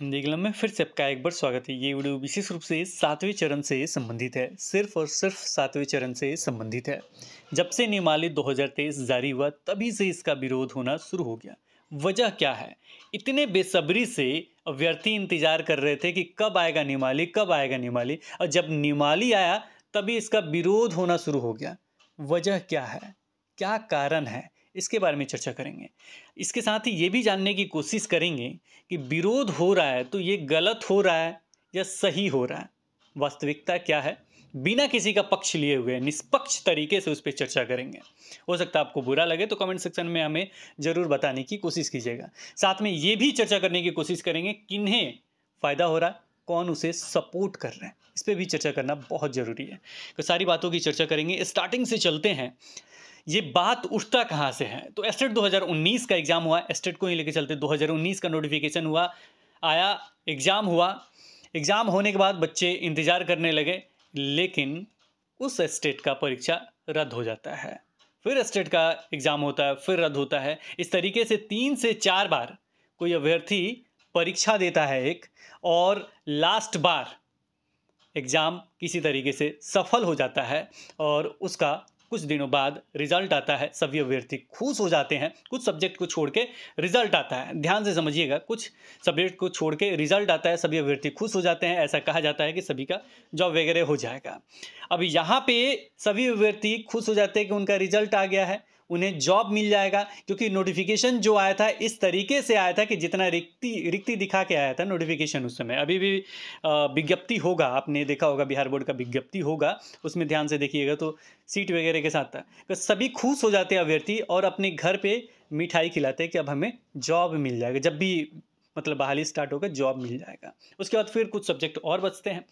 हिंदी कलम में फिर से आपका एक बार स्वागत है ये वीडियो विशेष रूप से सातवें चरण से संबंधित है सिर्फ और सिर्फ सातवें चरण से संबंधित है जब से नियमावली 2023 जारी हुआ तभी से इसका विरोध होना शुरू हो गया वजह क्या है इतने बेसब्री से अभ्यर्थी इंतजार कर रहे थे कि कब आएगा निमाली कब आएगा निमाली और जब निमाली आया तभी इसका विरोध होना शुरू हो गया वजह क्या है क्या कारण है इसके बारे में चर्चा करेंगे इसके साथ ही ये भी जानने की कोशिश करेंगे कि विरोध हो रहा है तो ये गलत हो रहा है या सही हो रहा है वास्तविकता क्या है बिना किसी का पक्ष लिए हुए निष्पक्ष तरीके से उस पर चर्चा करेंगे हो सकता है आपको बुरा लगे तो कमेंट सेक्शन में हमें ज़रूर बताने की कोशिश कीजिएगा साथ में ये भी चर्चा करने की कोशिश करेंगे किन्हें फ़ायदा हो रहा है कौन उसे सपोर्ट कर रहे हैं इस पर भी चर्चा करना बहुत ज़रूरी है तो सारी बातों की चर्चा करेंगे स्टार्टिंग से चलते हैं ये बात उठता कहाँ से है तो एस्टेट 2019 का एग्ज़ाम हुआ एस्टेट को ही लेके चलते 2019 का नोटिफिकेशन हुआ आया एग्ज़ाम हुआ एग्ज़ाम होने के बाद बच्चे इंतज़ार करने लगे लेकिन उस एस्टेट का परीक्षा रद्द हो जाता है फिर स्टेट का एग्ज़ाम होता है फिर रद्द होता है इस तरीके से तीन से चार बार कोई अभ्यर्थी परीक्षा देता है एक और लास्ट बार एग्ज़ाम किसी तरीके से सफल हो जाता है और उसका कुछ दिनों बाद रिजल्ट आता है सभी अभ्यर्थी खुश हो जाते हैं कुछ सब्जेक्ट को छोड़ के रिजल्ट आता है ध्यान से समझिएगा कुछ सब्जेक्ट को छोड़ के रिजल्ट आता है सभी अभ्यर्थी खुश हो जाते हैं ऐसा कहा जाता है कि सभी का जॉब वगैरह हो जाएगा अब यहाँ पे सभी अभ्यर्थी खुश हो जाते हैं कि उनका रिजल्ट आ गया है उन्हें जॉब मिल जाएगा क्योंकि नोटिफिकेशन जो आया था इस तरीके से आया था कि जितना रिक्ति रिक्ति दिखा के आया था नोटिफिकेशन उस समय अभी भी विज्ञप्ति होगा आपने देखा होगा बिहार बोर्ड का विज्ञप्ति होगा उसमें ध्यान से देखिएगा तो सीट वगैरह के साथ था तो सभी खुश हो जाते हैं अभ्यर्थी और अपने घर पर मिठाई खिलाते हैं कि अब हमें जॉब मिल जाएगा जब भी मतलब बहाली स्टार्ट होकर जॉब मिल जाएगा उसके बाद फिर कुछ सब्जेक्ट और बचते हैं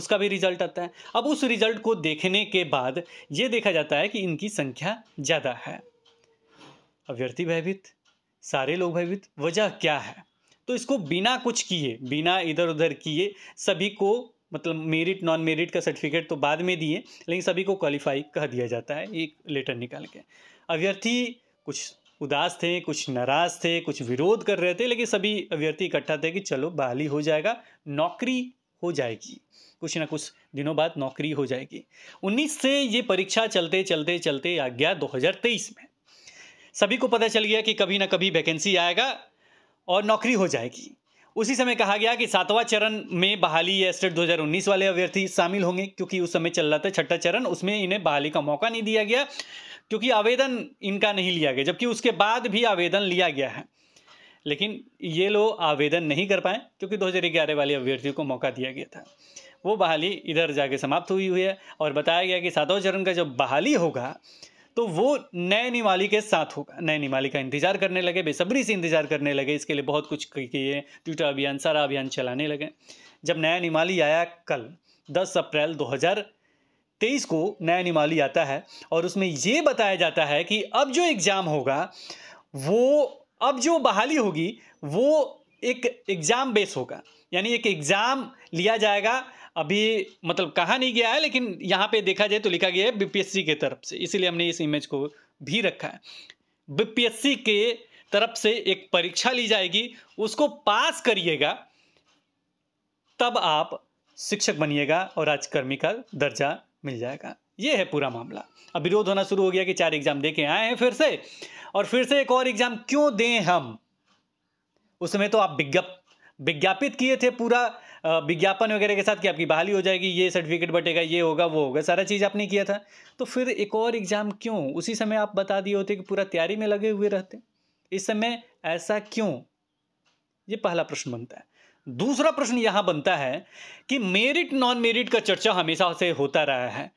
उसका भी रिजल्ट आता है अब उस रिजल्ट को देखने के बाद ये देखा जाता है कि इनकी संख्या ज़्यादा है अभ्यर्थी भयभीत सारे लोग भयभीत वजह क्या है तो इसको बिना कुछ किए बिना इधर उधर किए सभी को मतलब मेरिट नॉन मेरिट का सर्टिफिकेट तो बाद में दिए लेकिन सभी को क्वालिफाई कह दिया जाता है एक लेटर निकाल के अभ्यर्थी कुछ उदास थे कुछ नाराज़ थे कुछ विरोध कर रहे थे लेकिन सभी अभ्यर्थी इकट्ठा थे कि चलो बहाली हो जाएगा नौकरी हो जाएगी कुछ ना कुछ दिनों बाद नौकरी हो जाएगी 19 से ये परीक्षा चलते चलते चलते आ गया 2023 में सभी को पता चल गया कि कभी ना कभी वैकेंसी आएगा और नौकरी हो जाएगी उसी समय कहा गया कि सातवां चरण में बहाली या स्टेट 2019 वाले अभ्यर्थी शामिल होंगे क्योंकि उस समय चल रहा था छठा चरण उसमें इन्हें बहाली का मौका नहीं दिया गया क्योंकि आवेदन इनका नहीं लिया गया जबकि उसके बाद भी आवेदन लिया गया है लेकिन ये लोग आवेदन नहीं कर पाए क्योंकि 2011 वाले अभ्यर्थियों को मौका दिया गया था वो बहाली इधर जाके समाप्त हुई हुई है और बताया गया कि सातवां चरण का जब बहाली होगा तो वो नए निमाली के साथ होगा नए निमाली का इंतजार करने लगे बेसब्री से इंतजार करने लगे इसके लिए बहुत कुछ किए ट्विटर अभियान सारा अभियान चलाने लगे जब नया निमाली आया कल 10 अप्रैल 2000 तेईस को नया निमाली आता है और उसमें ये बताया जाता है कि अब जो एग्ज़ाम होगा वो अब जो बहाली होगी वो एक एग्ज़ाम बेस होगा यानी एक एग्ज़ाम लिया जाएगा अभी मतलब कहा नहीं गया है लेकिन यहाँ पे देखा जाए तो लिखा गया है बीपीएससी के तरफ से इसीलिए हमने इस इमेज को भी रखा है बीपीएससी के तरफ से एक परीक्षा ली जाएगी उसको पास करिएगा तब आप शिक्षक बनिएगा और राजकर्मी का दर्जा मिल जाएगा ये है पूरा मामला अब विरोध होना शुरू हो गया कि चार एग्जाम दे के आए हैं फिर से और फिर से एक और एग्जाम क्यों दें हम उसमें तो आप विज्ञापित किए थे पूरा विज्ञापन वगैरह के साथ कि आपकी बहाली हो जाएगी ये सर्टिफिकेट बटेगा ये होगा वो होगा सारा चीज़ आपने किया था तो फिर एक और एग्ज़ाम क्यों उसी समय आप बता दिए होते कि पूरा तैयारी में लगे हुए रहते इस समय ऐसा क्यों ये पहला प्रश्न बनता है दूसरा प्रश्न यहाँ बनता है कि मेरिट नॉन मेरिट का चर्चा हमेशा से होता रहा है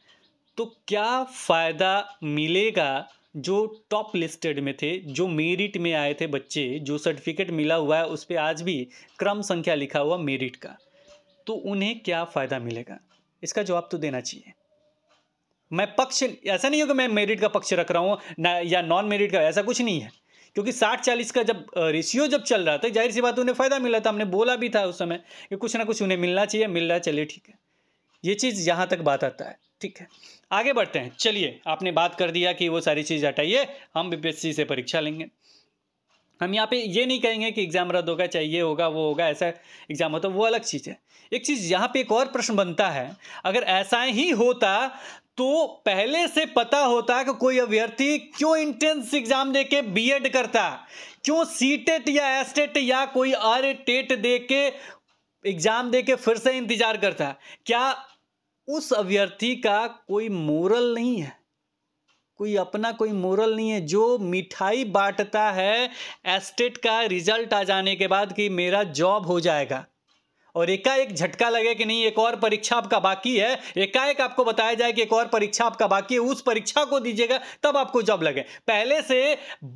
तो क्या फ़ायदा मिलेगा जो टॉप लिस्टेड में थे जो मेरिट में आए थे बच्चे जो सर्टिफिकेट मिला हुआ है उस पर आज भी क्रम संख्या लिखा हुआ मेरिट का तो उन्हें क्या फ़ायदा मिलेगा इसका जवाब तो देना चाहिए मैं पक्ष ऐसा नहीं हो कि मैं मेरिट का पक्ष रख रहा हूँ या नॉन मेरिट का ऐसा कुछ नहीं है क्योंकि साठ चालीस का जब रेशियो जब चल रहा था जाहिर सी बात उन्हें फ़ायदा मिला था हमने बोला भी था उस समय कि कुछ ना कुछ उन्हें मिलना चाहिए मिल रहा है चलिए ठीक है ये चीज़ यहाँ तक बात आता है ठीक है आगे बढ़ते हैं चलिए आपने बात कर दिया कि वो सारी चीज़ हटाइए हम बीपीएससी से परीक्षा लेंगे हम यहाँ पे ये नहीं कहेंगे कि एग्ज़ाम रद्द होगा चाहिए होगा वो होगा ऐसा एग्ज़ाम होता तो वो अलग चीज़ है एक चीज़ यहाँ पे एक और प्रश्न बनता है अगर ऐसा ही होता तो पहले से पता होता है कि कोई अभ्यर्थी क्यों इंट्रेंस एग्जाम देके बीएड करता क्यों सी टेट e या एस e या कोई आर टेट e दे के एग्जाम दे के फिर से इंतजार करता है क्या उस अभ्यर्थी का कोई मोरल नहीं है कोई अपना कोई मोरल नहीं है जो मिठाई बांटता है एस्टेट का रिजल्ट आ जाने के बाद कि मेरा जॉब हो जाएगा और एकाएक झटका लगे कि नहीं एक और परीक्षा आपका बाकी है एकाएक आपको बताया जाए कि एक और परीक्षा आपका बाकी है उस परीक्षा को दीजिएगा तब आपको जॉब लगे पहले से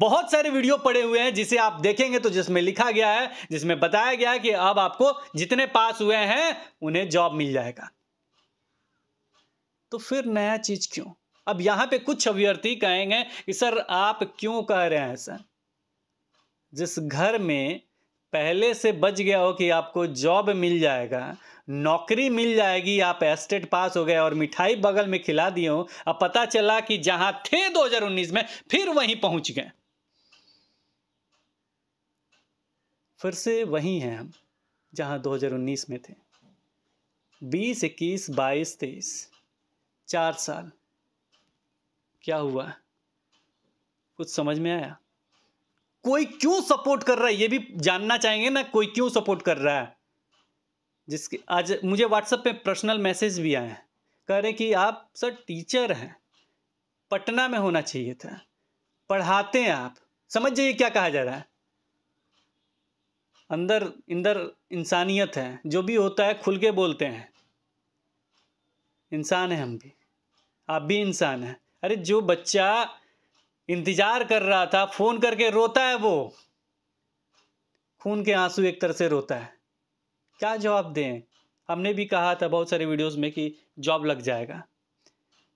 बहुत सारे वीडियो पड़े हुए हैं जिसे आप देखेंगे तो जिसमें लिखा गया है जिसमें बताया गया है कि अब आपको जितने पास हुए हैं उन्हें जॉब मिल जाएगा तो फिर नया चीज क्यों अब यहां पर कुछ अभ्यर्थी कहेंगे कि सर आप क्यों कह रहे हैं सर जिस घर में पहले से बच गया हो कि आपको जॉब मिल जाएगा नौकरी मिल जाएगी आप एस्टेट पास हो गए और मिठाई बगल में खिला दिए हो अब पता चला कि जहां थे 2019 में फिर वहीं पहुंच गए फिर से वहीं हैं हम जहां 2019 में थे 20 इक्कीस बाईस तेईस चार साल क्या हुआ कुछ समझ में आया कोई क्यों सपोर्ट कर रहा है ये भी जानना चाहेंगे ना कोई क्यों सपोर्ट कर रहा है जिसके आज मुझे व्हाट्सएप पे पर्सनल मैसेज भी आए हैं कह रहे कि आप सर टीचर हैं पटना में होना चाहिए था पढ़ाते हैं आप समझ जाइए क्या कहा जा रहा है अंदर अंदर इंसानियत है जो भी होता है खुल के बोलते हैं इंसान है हम भी आप भी इंसान हैं अरे जो बच्चा इंतज़ार कर रहा था फ़ोन करके रोता है वो खून के आंसू एक तरह से रोता है क्या जवाब दें हमने भी कहा था बहुत सारे वीडियोस में कि जॉब लग जाएगा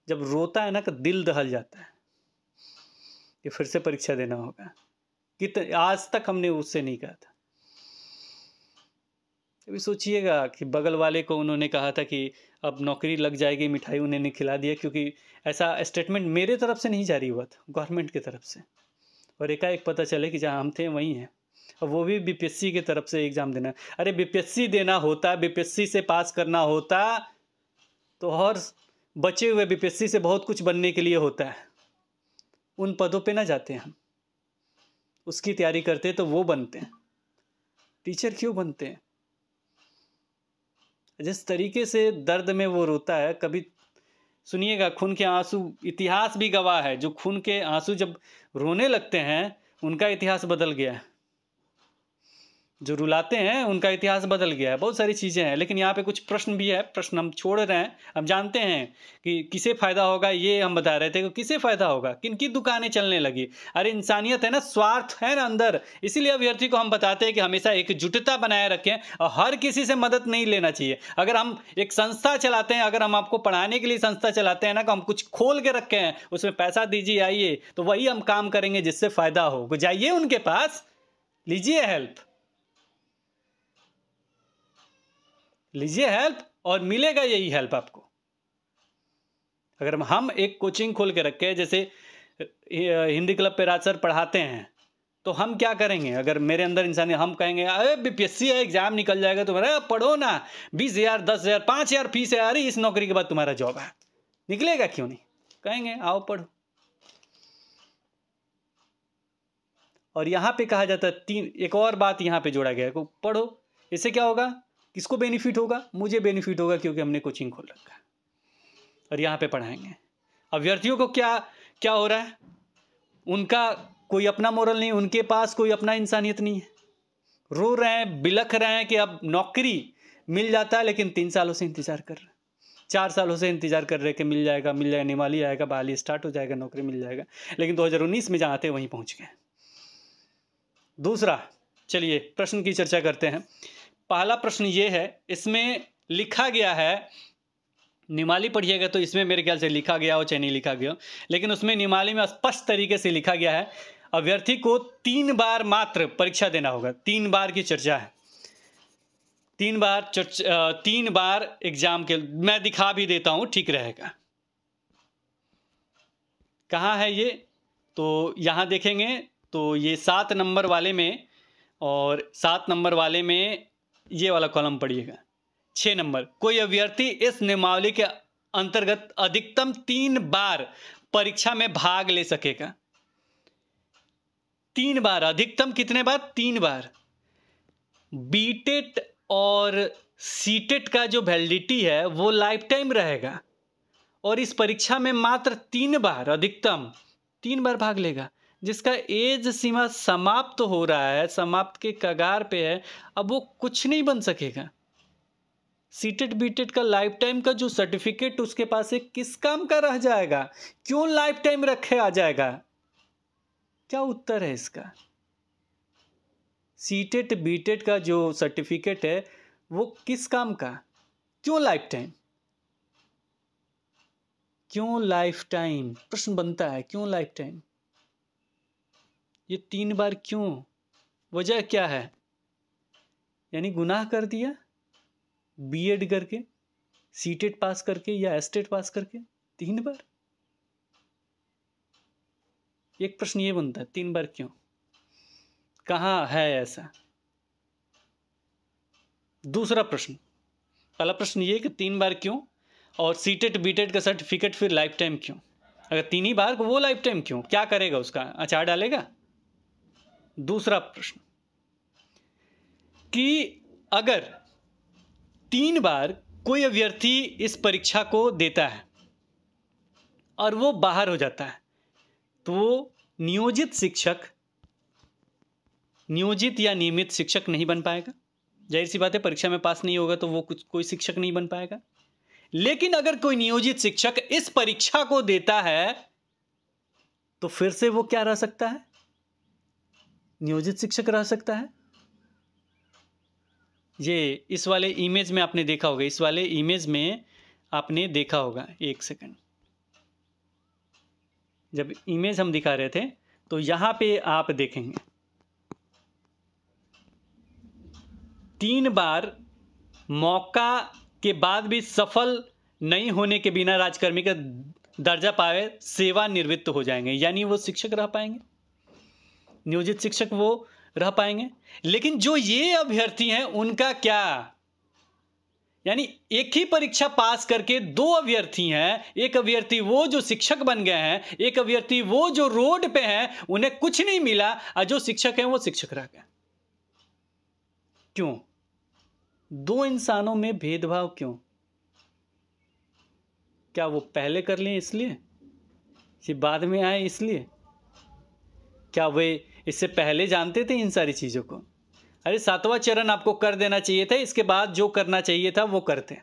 जब रोता है ना तो दिल दहल जाता है कि फिर से परीक्षा देना होगा कित आज तक हमने उससे नहीं कहा था अभी सोचिएगा कि बगल वाले को उन्होंने कहा था कि अब नौकरी लग जाएगी मिठाई उन्हें नहीं खिला दिया क्योंकि ऐसा स्टेटमेंट मेरे तरफ से नहीं जारी हुआ था गवर्नमेंट की तरफ से और एकाएक पता चले कि जहाँ हम थे वहीं हैं और वो भी बीपीएससी की तरफ से एग्ज़ाम देना अरे बीपीएससी देना होता बीपीएससी से पास करना होता तो और बचे हुए बीपीएससी से बहुत कुछ बनने के लिए होता है उन पदों पे ना जाते हम उसकी तैयारी करते तो वो बनते हैं टीचर क्यों बनते हैं जिस तरीके से दर्द में वो रोता है कभी सुनिएगा खून के आंसू इतिहास भी गवाह है जो खून के आंसू जब रोने लगते हैं उनका इतिहास बदल गया है जो रुलाते हैं उनका इतिहास बदल गया है बहुत सारी चीज़ें हैं लेकिन यहाँ पे कुछ प्रश्न भी है प्रश्न हम छोड़ रहे हैं हम जानते हैं कि किसे फ़ायदा होगा ये हम बता रहे थे कि किसे फ़ायदा होगा किन की दुकानें चलने लगी अरे इंसानियत है ना स्वार्थ है ना अंदर इसीलिए अभ्यर्थी को हम बताते हैं कि हमेशा एकजुटता बनाए रखें और हर किसी से मदद नहीं लेना चाहिए अगर हम एक संस्था चलाते हैं अगर हम आपको पढ़ाने के लिए संस्था चलाते हैं ना तो हम कुछ खोल के रखे हैं उसमें पैसा दीजिए आइए तो वही हम काम करेंगे जिससे फ़ायदा हो जाइए उनके पास लीजिए हेल्प लीजिए हेल्प और मिलेगा यही हेल्प आपको अगर हम एक कोचिंग खोल के रखे जैसे हिंदी क्लब पे राज सर पढ़ाते हैं तो हम क्या करेंगे अगर मेरे अंदर इंसान हम कहेंगे अरे बीपीएससी है एग्जाम निकल जाएगा तुम्हारा पढ़ो ना बीस हज़ार दस हज़ार पांच हज़ार फीस है अरे इस नौकरी के बाद तुम्हारा जॉब है निकलेगा क्यों नहीं कहेंगे आओ पढ़ो और यहां पे कहा जाता है तीन एक और बात यहां पे जोड़ा गया है पढ़ो इससे क्या होगा किसको बेनिफिट होगा मुझे बेनिफिट होगा क्योंकि हमने कोचिंग खोल रखा है और यहाँ पे पढ़ाएंगे अभ्यर्थियों को क्या क्या हो रहा है उनका कोई अपना मॉरल नहीं उनके पास कोई अपना इंसानियत नहीं है रो रहे हैं बिलख रहे हैं कि अब नौकरी मिल जाता है लेकिन तीन सालों से इंतज़ार कर रहे हैं चार सालों से इंतजार कर रहे कि मिल जाएगा मिल जाएगा निमाली आएगा बहाली स्टार्ट हो जाएगा नौकरी मिल जाएगा लेकिन 2019 में जहाँ आते वहीं पहुँच गए दूसरा चलिए प्रश्न की चर्चा करते हैं पहला प्रश्न ये है इसमें लिखा गया है निमाली पढ़िएगा तो इसमें मेरे ख्याल से लिखा गया हो चाहे नहीं लिखा गया हो लेकिन उसमें निमाली में स्पष्ट तरीके से लिखा गया है अभ्यर्थी को तीन बार मात्र परीक्षा देना होगा तीन बार की चर्चा है तीन बार चर्चा तीन बार एग्जाम के मैं दिखा भी देता हूं ठीक रहेगा कहाँ है ये तो यहां देखेंगे तो ये सात नंबर वाले में और सात नंबर वाले में ये वाला कॉलम पढ़िएगा छः नंबर कोई अभ्यर्थी इस नियमावली के अंतर्गत अधिकतम तीन बार परीक्षा में भाग ले सकेगा तीन बार अधिकतम कितने बार तीन बार बीटेट e और सीटेट e का जो वैलिडिटी है वो लाइफ टाइम रहेगा और इस परीक्षा में मात्र तीन बार अधिकतम तीन बार भाग लेगा जिसका एज सीमा समाप्त तो हो रहा है समाप्त के कगार पे है अब वो कुछ नहीं बन सकेगा सीटेड बीटेड का लाइफ टाइम का जो सर्टिफिकेट उसके पास है किस काम का रह जाएगा क्यों लाइफ टाइम रखे आ जाएगा क्या उत्तर है इसका सीटेड बीटेड का जो सर्टिफिकेट है वो किस काम का क्यों लाइफ टाइम क्यों लाइफ टाइम प्रश्न बनता है क्यों लाइफ टाइम ये तीन बार क्यों वजह क्या है यानी गुनाह कर दिया बीएड करके सीटेट e पास करके या एस्टेट e पास करके तीन बार एक प्रश्न ये बनता है तीन बार क्यों कहाँ है ऐसा दूसरा प्रश्न पहला प्रश्न ये कि तीन बार क्यों और सीटेट बीटेट e का सर्टिफिकेट फिर लाइफ टाइम क्यों अगर तीन ही बार वो लाइफ टाइम क्यों क्या करेगा उसका अचार डालेगा दूसरा प्रश्न कि अगर तीन बार कोई अभ्यर्थी इस परीक्षा को देता है और वो बाहर हो जाता है तो वो नियोजित शिक्षक नियोजित या नियमित शिक्षक नहीं बन पाएगा जाहिर सी बात है परीक्षा में पास नहीं होगा तो वो कुछ कोई शिक्षक नहीं बन पाएगा लेकिन अगर कोई नियोजित शिक्षक इस परीक्षा को देता है तो फिर से वो क्या रह सकता है नियोजित शिक्षक रह सकता है ये इस वाले इमेज में आपने देखा होगा इस वाले इमेज में आपने देखा होगा एक सेकंड जब इमेज हम दिखा रहे थे तो यहां पे आप देखेंगे तीन बार मौका के बाद भी सफल नहीं होने के बिना राजकर्मी का दर्जा पाए सेवानिवृत्त हो जाएंगे यानी वो शिक्षक रह पाएंगे नियोजित शिक्षक वो रह पाएंगे लेकिन जो ये अभ्यर्थी हैं उनका क्या यानी एक ही परीक्षा पास करके दो अभ्यर्थी हैं एक अभ्यर्थी वो जो शिक्षक बन गए हैं एक अभ्यर्थी वो जो रोड पे हैं उन्हें कुछ नहीं मिला और जो शिक्षक हैं वो शिक्षक रह गए क्यों दो इंसानों में भेदभाव क्यों क्या वो पहले कर लें इसलिए बाद में आए इसलिए क्या वे इससे पहले जानते थे इन सारी चीज़ों को अरे सातवां चरण आपको कर देना चाहिए था इसके बाद जो करना चाहिए था वो करते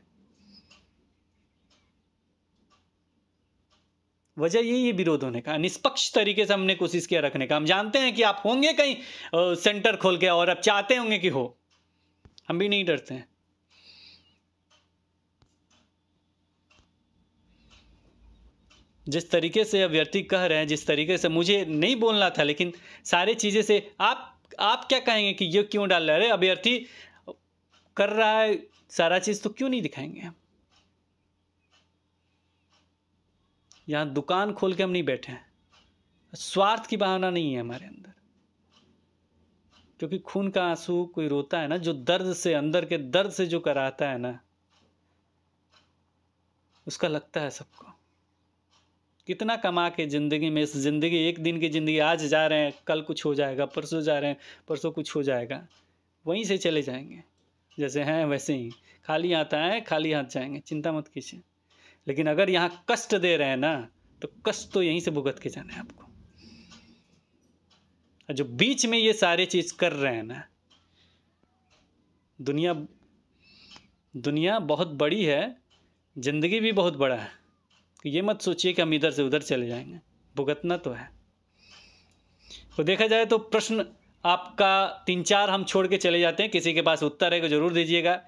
वजह यही है विरोध होने का निष्पक्ष तरीके से हमने कोशिश किया रखने का हम जानते हैं कि आप होंगे कहीं सेंटर खोल के और आप चाहते होंगे कि हो हम भी नहीं डरते हैं जिस तरीके से अभ्यर्थी कह रहे हैं जिस तरीके से मुझे नहीं बोलना था लेकिन सारी चीज़ें से आप आप क्या कहेंगे कि ये क्यों डाल रहे अभ्यर्थी कर रहा है सारा चीज़ तो क्यों नहीं दिखाएंगे हम यहाँ दुकान खोल के हम नहीं बैठे हैं स्वार्थ की भावना नहीं है हमारे अंदर क्योंकि खून का आंसू कोई रोता है ना जो दर्द से अंदर के दर्द से जो कराता है ना उसका लगता है सबको कितना कमा के ज़िंदगी में इस ज़िंदगी एक दिन की ज़िंदगी आज जा रहे हैं कल कुछ हो जाएगा परसों जा रहे हैं परसों कुछ हो जाएगा वहीं से चले जाएंगे जैसे हैं वैसे ही खाली हाथ आए खाली हाथ जाएंगे चिंता मत कीजिए लेकिन अगर यहाँ कष्ट दे रहे हैं ना तो कष्ट तो यहीं से भुगत के जाना है आपको जो बीच में ये सारे चीज़ कर रहे हैं ना दुनिया दुनिया बहुत बड़ी है ज़िंदगी भी बहुत बड़ा है कि ये मत सोचिए कि हम इधर से उधर चले जाएंगे भुगतना तो है तो देखा जाए तो प्रश्न आपका तीन चार हम छोड़ के चले जाते हैं किसी के पास उत्तर है तो ज़रूर दीजिएगा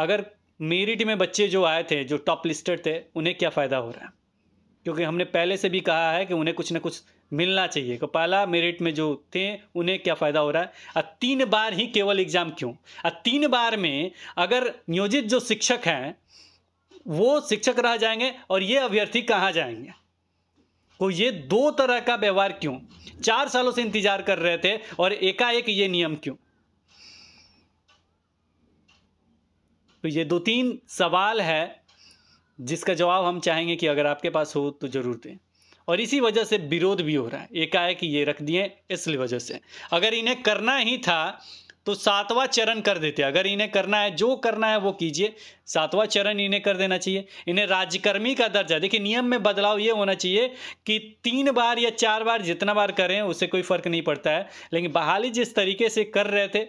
अगर मेरिट में बच्चे जो आए थे जो टॉप लिस्टेड थे उन्हें क्या फ़ायदा हो रहा है क्योंकि हमने पहले से भी कहा है कि उन्हें कुछ ना कुछ मिलना चाहिए तो पहला मेरिट में जो थे उन्हें क्या फ़ायदा हो रहा है और तीन बार ही केवल एग्ज़ाम क्यों और तीन बार में अगर नियोजित जो शिक्षक हैं वो शिक्षक रह जाएंगे और ये अभ्यर्थी कहाँ जाएंगे को तो ये दो तरह का व्यवहार क्यों चार सालों से इंतजार कर रहे थे और एकाएक ये नियम क्यों तो ये दो तीन सवाल है जिसका जवाब हम चाहेंगे कि अगर आपके पास हो तो ज़रूर दें और इसी वजह से विरोध भी हो रहा है एकाएक ये रख दिए इसलिए वजह से अगर इन्हें करना ही था तो सातवां चरण कर देते अगर इन्हें करना है जो करना है वो कीजिए सातवां चरण इन्हें कर देना चाहिए इन्हें राज्यकर्मी का दर्जा देखिए नियम में बदलाव ये होना चाहिए कि तीन बार या चार बार जितना बार करें उससे कोई फर्क नहीं पड़ता है लेकिन बहाली जिस तरीके से कर रहे थे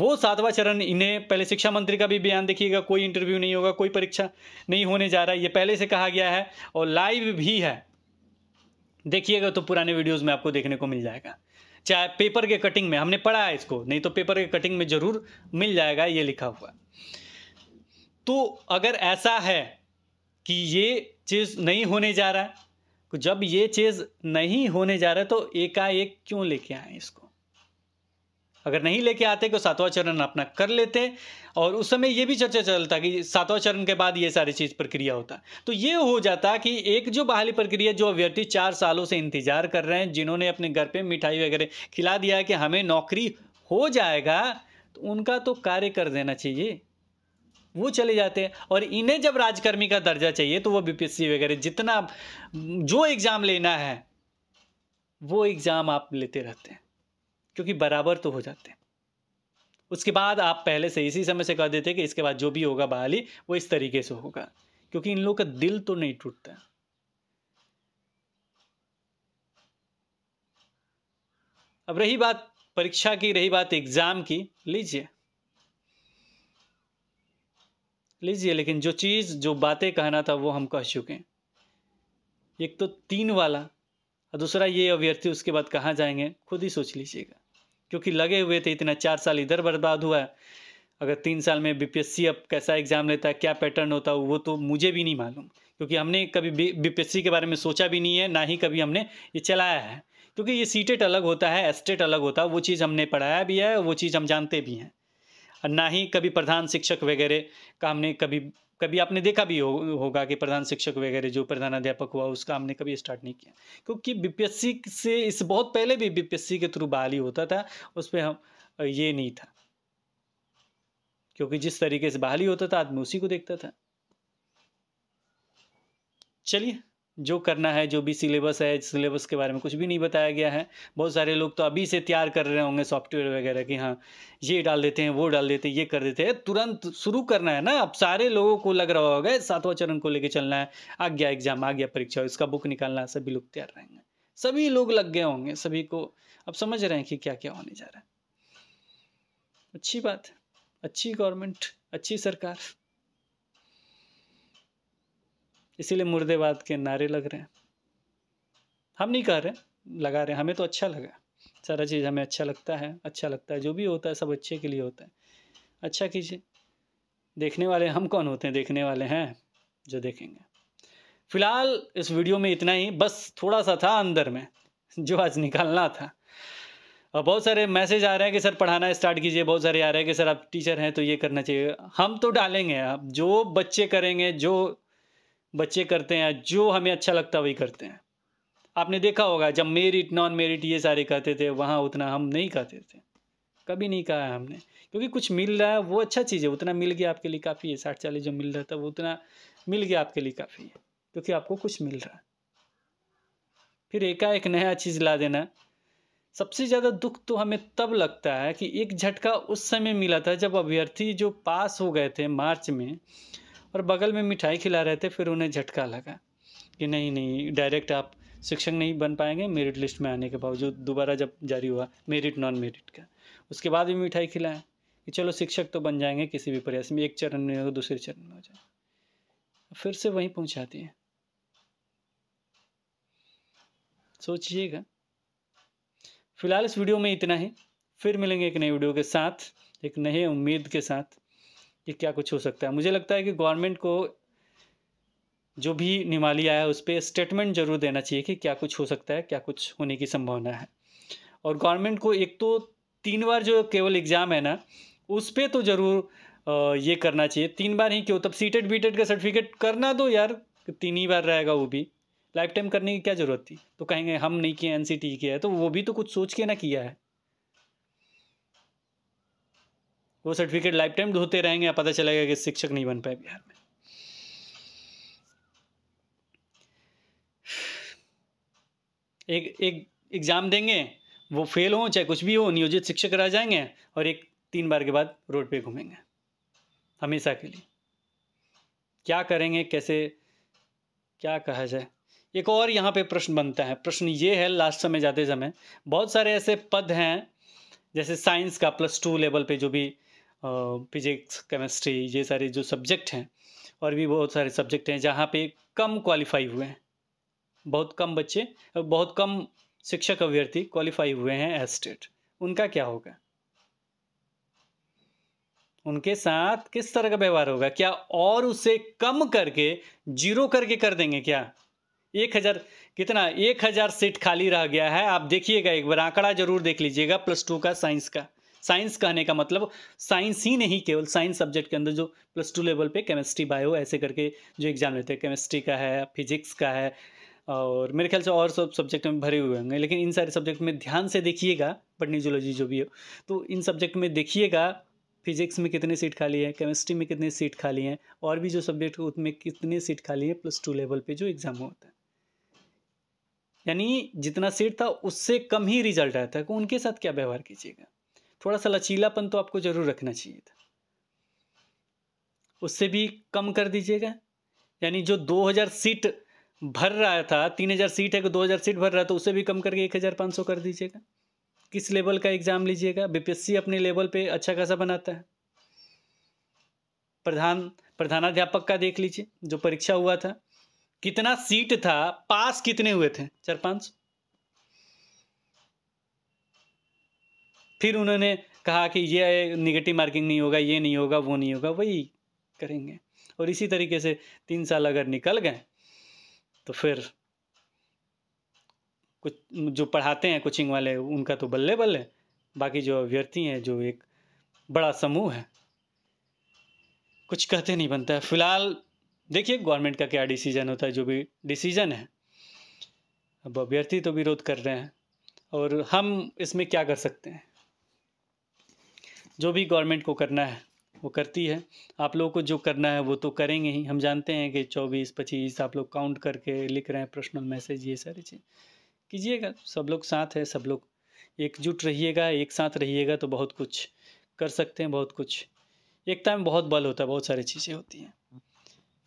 वो सातवां चरण इन्हें पहले शिक्षा मंत्री का भी बयान देखिएगा कोई इंटरव्यू नहीं होगा कोई परीक्षा नहीं होने जा रहा है ये पहले से कहा गया है और लाइव भी है देखिएगा तो पुराने वीडियोज़ में आपको देखने को मिल जाएगा चाहे पेपर के कटिंग में हमने पढ़ा है इसको नहीं तो पेपर के कटिंग में ज़रूर मिल जाएगा ये लिखा हुआ तो अगर ऐसा है कि ये चीज़ नहीं होने जा रहा है तो जब ये चीज़ नहीं होने जा रहा है तो एकाएक क्यों लेके आए इसको अगर नहीं लेके आते तो सातवां चरण अपना कर लेते और उस समय ये भी चर्चा चलता कि सातवां चरण के बाद ये सारी चीज़ प्रक्रिया होता तो ये हो जाता कि एक जो बहाली प्रक्रिया जो अभ्यर्थी चार सालों से इंतजार कर रहे हैं जिन्होंने अपने घर पर मिठाई वगैरह खिला दिया कि हमें नौकरी हो जाएगा तो उनका तो कार्य कर देना चाहिए वो चले जाते हैं और इन्हें जब राजकर्मी का दर्जा चाहिए तो वो बीपीएससी वगैरह जितना जो एग्ज़ाम लेना है वो एग्ज़ाम आप लेते रहते हैं क्योंकि बराबर तो हो जाते हैं उसके बाद आप पहले से इसी समय से कह देते कि इसके बाद जो भी होगा बहाली वो इस तरीके से होगा क्योंकि इन लोगों का दिल तो नहीं टूटता अब रही बात परीक्षा की रही बात एग्जाम की लीजिए लीजिए लेकिन जो चीज़ जो बातें कहना था वो हम कह चुके हैं एक तो तीन वाला और दूसरा ये अभ्यर्थी उसके बाद कहाँ जाएंगे खुद ही सोच लीजिएगा क्योंकि लगे हुए थे इतना चार साल इधर बर्बाद हुआ अगर तीन साल में बीपीएससी अब कैसा एग्ज़ाम लेता है क्या पैटर्न होता है वो तो मुझे भी नहीं मालूम क्योंकि हमने कभी बीपीएससी के बारे में सोचा भी नहीं है ना ही कभी हमने ये चलाया है क्योंकि ये सीटेट e अलग होता है एस्टेट e अलग होता है वो चीज़ हमने पढ़ाया भी है वो चीज़ हम जानते भी हैं और ना ही कभी प्रधान शिक्षक वगैरह का हमने कभी कभी आपने देखा भी हो, होगा कि प्रधान शिक्षक वगैरह जो प्रधान अध्यापक हुआ उसका हमने कभी स्टार्ट नहीं किया क्योंकि बीपीएससी से इस बहुत पहले भी बीपीएससी के थ्रू बहाली होता था उस पर हम ये नहीं था क्योंकि जिस तरीके से बहाली होता था आदमी उसी को देखता था चलिए जो करना है जो भी सिलेबस है सिलेबस के बारे में कुछ भी नहीं बताया गया है बहुत सारे लोग तो अभी से तैयार कर रहे होंगे सॉफ्टवेयर वगैरह कि हाँ ये डाल देते हैं वो डाल देते हैं ये कर देते हैं तुरंत शुरू करना है ना अब सारे लोगों को लग रहा होगा सातवां चरण को लेकर चलना है आ गया एग्जाम आ गया परीक्षा इसका बुक निकालना है सभी लोग तैयार रहेंगे सभी लोग लग गए होंगे सभी को अब समझ रहे हैं कि क्या क्या होने जा रहा है अच्छी बात अच्छी गवर्नमेंट अच्छी सरकार इसीलिए मुर्देबाद के नारे लग रहे हैं हम नहीं कह रहे लगा रहे हैं हमें तो अच्छा लगा सारा चीज़ हमें अच्छा लगता है अच्छा लगता है जो भी होता है सब अच्छे के लिए होता है अच्छा कीजिए देखने वाले हम कौन होते हैं देखने वाले हैं जो देखेंगे फिलहाल इस वीडियो में इतना ही बस थोड़ा सा था अंदर में जो आज निकालना था और बहुत सारे मैसेज आ रहे हैं कि सर पढ़ाना स्टार्ट कीजिए बहुत सारे आ रहे हैं कि सर आप टीचर हैं तो ये करना चाहिए हम तो डालेंगे आप जो बच्चे करेंगे जो बच्चे करते हैं जो हमें अच्छा लगता है वही करते हैं आपने देखा होगा जब मेरिट नॉन मेरिट ये सारे कहते थे वहाँ उतना हम नहीं कहते थे कभी नहीं कहा है हमने क्योंकि कुछ मिल रहा है वो अच्छा चीज़ है उतना मिल गया आपके लिए काफ़ी है साठ चालीस जो मिल रहा था वो उतना मिल गया आपके लिए काफ़ी है क्योंकि आपको कुछ मिल रहा है फिर एकाएक नया चीज़ ला देना सबसे ज़्यादा दुख तो हमें तब लगता है कि एक झटका उस समय मिला था जब अभ्यर्थी जो पास हो गए थे मार्च में और बगल में मिठाई खिला रहे थे फिर उन्हें झटका लगा कि नहीं नहीं डायरेक्ट आप शिक्षक नहीं बन पाएंगे मेरिट लिस्ट में आने के बावजूद दोबारा जब जारी हुआ मेरिट नॉन मेरिट का उसके बाद भी मिठाई खिलाया कि चलो शिक्षक तो बन जाएंगे किसी भी प्रयास में एक चरण में हो दूसरे चरण में हो जाए फिर से वहीं पहुंचाती है सोचिएगा फिलहाल इस वीडियो में इतना ही फिर मिलेंगे एक नए वीडियो के साथ एक नए उम्मीद के साथ कि क्या कुछ हो सकता है मुझे लगता है कि गवर्नमेंट को जो भी निमाली है उस पर स्टेटमेंट जरूर देना चाहिए कि क्या कुछ हो सकता है क्या कुछ होने की संभावना है और गवर्नमेंट को एक तो तीन बार जो केवल एग्ज़ाम है ना उस पर तो ज़रूर ये करना चाहिए तीन बार ही क्यों तब सीटेट टेड e e का सर्टिफिकेट करना दो तो यार तीन ही बार रहेगा वो भी लाइफ टाइम करने की क्या ज़रूरत थी तो कहेंगे हम नहीं किए एन e किया है तो वो भी तो कुछ सोच के ना किया है वो सर्टिफिकेट लाइफ टाइम धोते रहेंगे या पता चलेगा कि शिक्षक नहीं बन पाए बिहार में एक एक एग्ज़ाम देंगे वो फेल हो चाहे कुछ भी हो नियोजित शिक्षक रह जाएंगे और एक तीन बार के बाद रोड पे घूमेंगे हमेशा के लिए क्या करेंगे कैसे क्या कहा जाए एक और यहाँ पे प्रश्न बनता है प्रश्न ये है लास्ट समय जाते समय बहुत सारे ऐसे पद हैं जैसे साइंस का प्लस टू लेवल पे जो भी फिजिक्स केमिस्ट्री ये सारे जो सब्जेक्ट हैं और भी बहुत सारे सब्जेक्ट हैं जहाँ पे कम क्वालिफाई हुए हैं बहुत कम बच्चे बहुत कम शिक्षक अभ्यर्थी क्वालिफाई हुए हैं एस्टेट उनका क्या होगा उनके साथ किस तरह का व्यवहार होगा क्या और उसे कम करके जीरो करके कर देंगे क्या एक हज़ार कितना एक हज़ार सीट खाली रह गया है आप देखिएगा एक बार आंकड़ा जरूर देख लीजिएगा प्लस टू का साइंस का साइंस कहने का मतलब साइंस ही नहीं केवल साइंस सब्जेक्ट के अंदर जो प्लस टू लेवल पे केमिस्ट्री बायो ऐसे करके जो एग्ज़ाम लेते हैं केमिस्ट्री का है फिजिक्स का है और मेरे ख्याल से और सब सब्जेक्ट में भरे हुए होंगे लेकिन इन सारे सब्जेक्ट में ध्यान से देखिएगा पटनी जोलॉजी जो भी हो तो इन सब्जेक्ट में देखिएगा फिजिक्स में कितने सीट खाली है केमिस्ट्री में कितने सीट खाली हैं और भी जो सब्जेक्ट हो उसमें कितने सीट खाली है प्लस टू लेवल पे जो एग्ज़ाम होता है यानी जितना सीट था उससे कम ही रिजल्ट आया था तो उनके साथ क्या व्यवहार कीजिएगा थोड़ा सा लचीलापन तो आपको ज़रूर रखना चाहिए था उससे भी कम कर दीजिएगा यानी जो 2000 सीट भर रहा था 3000 सीट है कि 2000 सीट भर रहा तो उससे भी कम करके 1500 कर दीजिएगा किस लेवल का एग्ज़ाम लीजिएगा बीपीएससी अपने लेवल पे अच्छा खासा बनाता है प्रधान प्रधानाध्यापक का देख लीजिए जो परीक्षा हुआ था कितना सीट था पास कितने हुए थे चार पाँच सौ फिर उन्होंने कहा कि ये निगेटिव मार्किंग नहीं होगा ये नहीं होगा वो नहीं होगा वही करेंगे और इसी तरीके से तीन साल अगर निकल गए तो फिर कुछ जो पढ़ाते हैं कोचिंग वाले उनका तो बल्ले बल्ले बाकी जो अभ्यर्थी हैं जो एक बड़ा समूह है कुछ कहते नहीं बनता है फिलहाल देखिए गवर्नमेंट का क्या डिसीजन होता है जो भी डिसीजन है अब अभ्यर्थी तो विरोध कर रहे हैं और हम इसमें क्या कर सकते हैं जो भी गवर्नमेंट को करना है वो करती है आप लोगों को जो करना है वो तो करेंगे ही हम जानते हैं कि चौबीस पच्चीस आप लोग काउंट करके लिख रहे हैं पर्सनल मैसेज ये सारी चीज़ कीजिएगा सब लोग साथ है सब लोग एकजुट रहिएगा एक साथ रहिएगा तो बहुत कुछ कर सकते हैं बहुत कुछ एकता में बहुत बल होता है बहुत सारी चीज़ें होती हैं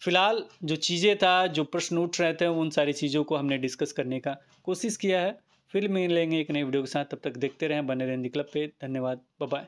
फिलहाल जो चीज़ें था जो प्रश्न उठ रहे थे उन सारी चीज़ों को हमने डिस्कस करने का कोशिश किया है फिर मिलेंगे एक नई वीडियो के साथ तब तक देखते रहें बने रहें निकलब पे धन्यवाद बाय